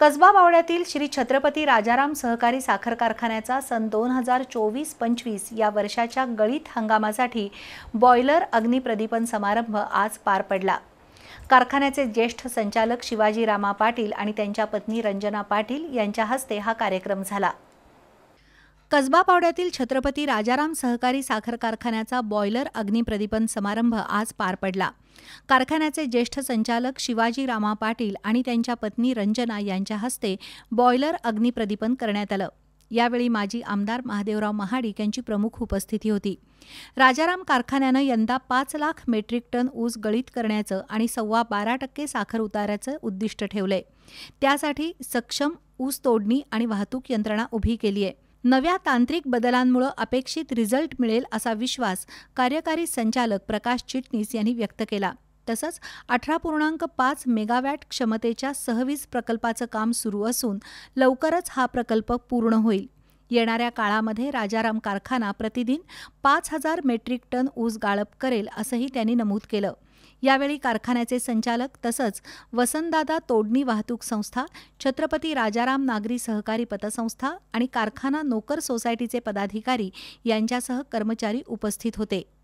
कसबा बावड्यातील श्री छत्रपती राजाराम सहकारी साखर कारखान्याचा सन दोन हजार चोवीस पंचवीस या वर्षाच्या गळीत हंगामासाठी बॉयलर अग्निप्रदीपन समारंभ आज पार पडला कारखान्याचे ज्येष्ठ संचालक शिवाजी रामा पाटील आणि त्यांच्या पत्नी रंजना पाटील यांच्या हस्ते हा कार्यक्रम झाला कसबा पावड्यातील छत्रपती राजाराम सहकारी साखर कारखान्याचा बॉयलर अग्निप्रदीपन समारंभ आज पार पडला कारखान्याचे ज्येष्ठ संचालक शिवाजी रामा पाटील आणि त्यांच्या पत्नी रंजना यांच्या हस्ते बॉयलर अग्निप्रदीपन करण्यात आलं यावेळी माजी आमदार महादेवराव महाडिक यांची प्रमुख उपस्थिती होती राजाराम कारखान्यानं यंदा पाच लाख मेट्रिक टन ऊस गळीत करण्याचं आणि सव्वा बारा टक्के साखर उतारायचं उद्दिष्ट ठेवलंय त्यासाठी सक्षम ऊस तोडणी आणि वाहतूक यंत्रणा उभी केली आहे नव्या तांत्रिक बदलांमुळे अपेक्षित रिझल्ट मिळेल असा विश्वास कार्यकारी संचालक प्रकाश चिटणीस यांनी व्यक्त केला तसंच अठरा पूर्णांक पाच मेगावॅट क्षमतेच्या सहवीस प्रकल्पाचं काम सुरू असून लवकरच हा प्रकल्प पूर्ण होईल येणाऱ्या काळामध्ये राजाराम कारखाना प्रतिदिन पाच हजार मेट्रिक टन ऊस गाळप करेल असंही त्यांनी नमूद केलं यावेळी कारखान्याचे संचालक तसंच वसंतदादा तोडणी वाहतूक संस्था छत्रपती राजाराम नागरी सहकारी पतसंस्था आणि कारखाना नोकर सोसायटीचे पदाधिकारी यांच्यासह कर्मचारी उपस्थित होते